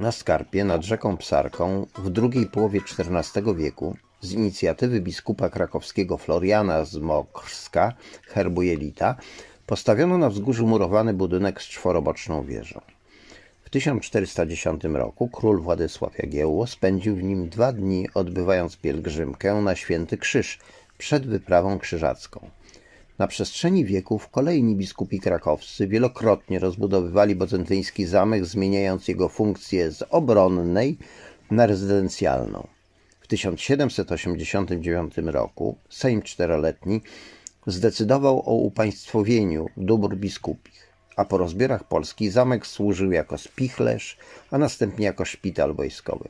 na Skarpie nad rzeką Psarką w drugiej połowie XIV wieku z inicjatywy biskupa krakowskiego Floriana z Mokrska, Herbujelita, postawiono na wzgórzu murowany budynek z czworoboczną wieżą. W 1410 roku król Władysław Jagiełło spędził w nim dwa dni, odbywając pielgrzymkę na Święty Krzyż przed wyprawą krzyżacką. Na przestrzeni wieków kolejni biskupi krakowscy wielokrotnie rozbudowywali bocentyński zamek, zmieniając jego funkcję z obronnej na rezydencjalną. W 1789 roku Sejm Czteroletni zdecydował o upaństwowieniu dóbr biskupich, a po rozbiorach Polski zamek służył jako spichlerz, a następnie jako szpital wojskowy.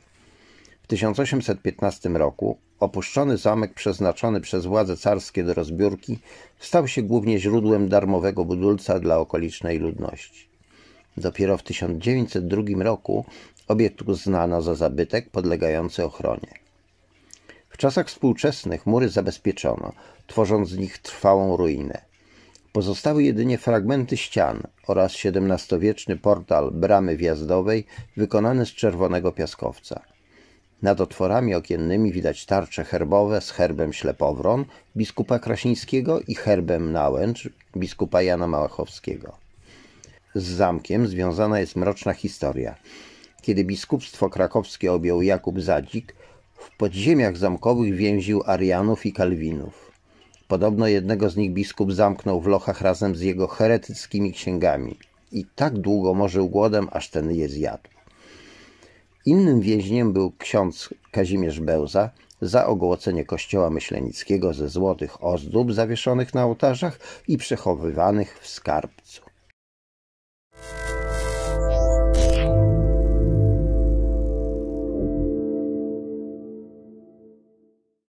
1815 roku opuszczony zamek przeznaczony przez władze carskie do rozbiórki stał się głównie źródłem darmowego budulca dla okolicznej ludności. Dopiero w 1902 roku obiekt uznano za zabytek podlegający ochronie. W czasach współczesnych mury zabezpieczono, tworząc z nich trwałą ruinę. Pozostały jedynie fragmenty ścian oraz XVII-wieczny portal bramy wjazdowej wykonany z czerwonego piaskowca. Nad otworami okiennymi widać tarcze herbowe z herbem Ślepowron biskupa Krasińskiego i herbem Nałęcz biskupa Jana Małachowskiego. Z zamkiem związana jest mroczna historia. Kiedy biskupstwo krakowskie objął Jakub Zadzik, w podziemiach zamkowych więził Arianów i Kalwinów. Podobno jednego z nich biskup zamknął w lochach razem z jego heretyckimi księgami i tak długo morzył głodem, aż ten je zjadł. Innym więźniem był ksiądz Kazimierz Bełza za ogłocenie kościoła myślenickiego ze złotych ozdób zawieszonych na ołtarzach i przechowywanych w skarbcu.